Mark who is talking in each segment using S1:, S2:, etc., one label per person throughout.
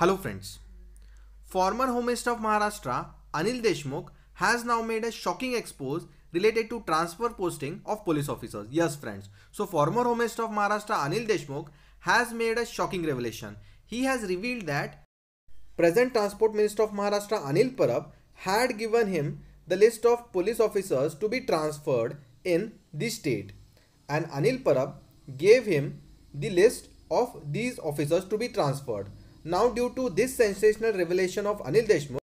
S1: Hello friends. Former Home Minister of Maharashtra Anil Deshmukh has now made a shocking expose related to transfer posting of police officers. Yes friends. So former Home Minister of Maharashtra Anil Deshmukh has made a shocking revelation. He has revealed that present Transport Minister of Maharashtra Anil Parab had given him the list of police officers to be transferred in the state and Anil Parab gave him the list of these officers to be transferred now due to this sensational revelation of Anil Deshmukh,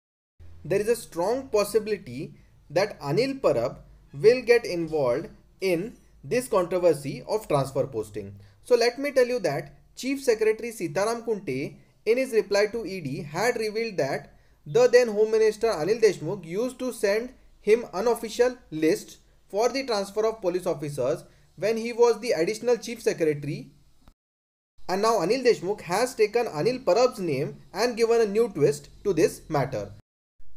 S1: there is a strong possibility that Anil Parab will get involved in this controversy of transfer posting. So let me tell you that Chief Secretary Sitaram Kunte in his reply to ED had revealed that the then Home Minister Anil Deshmukh used to send him unofficial lists for the transfer of police officers when he was the additional chief secretary and now Anil Deshmukh has taken Anil Parab's name and given a new twist to this matter.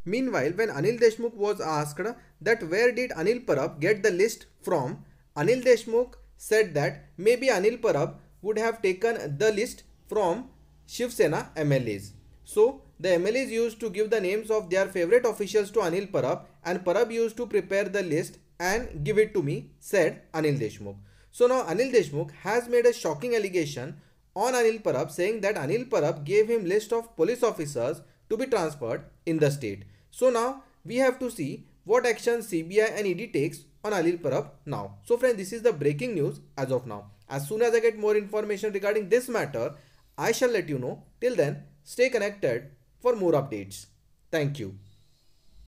S1: Meanwhile, when Anil Deshmukh was asked that where did Anil Parab get the list from, Anil Deshmukh said that maybe Anil Parab would have taken the list from Shiv Sena MLAs. So, the MLAs used to give the names of their favorite officials to Anil Parab and Parab used to prepare the list and give it to me, said Anil Deshmukh. So now Anil Deshmukh has made a shocking allegation on Anil Parab saying that Anil Parab gave him list of police officers to be transferred in the state. So now we have to see what action CBI and ED takes on Anil Parab now. So friend, this is the breaking news as of now. As soon as I get more information regarding this matter, I shall let you know. Till then, stay connected for more updates. Thank you.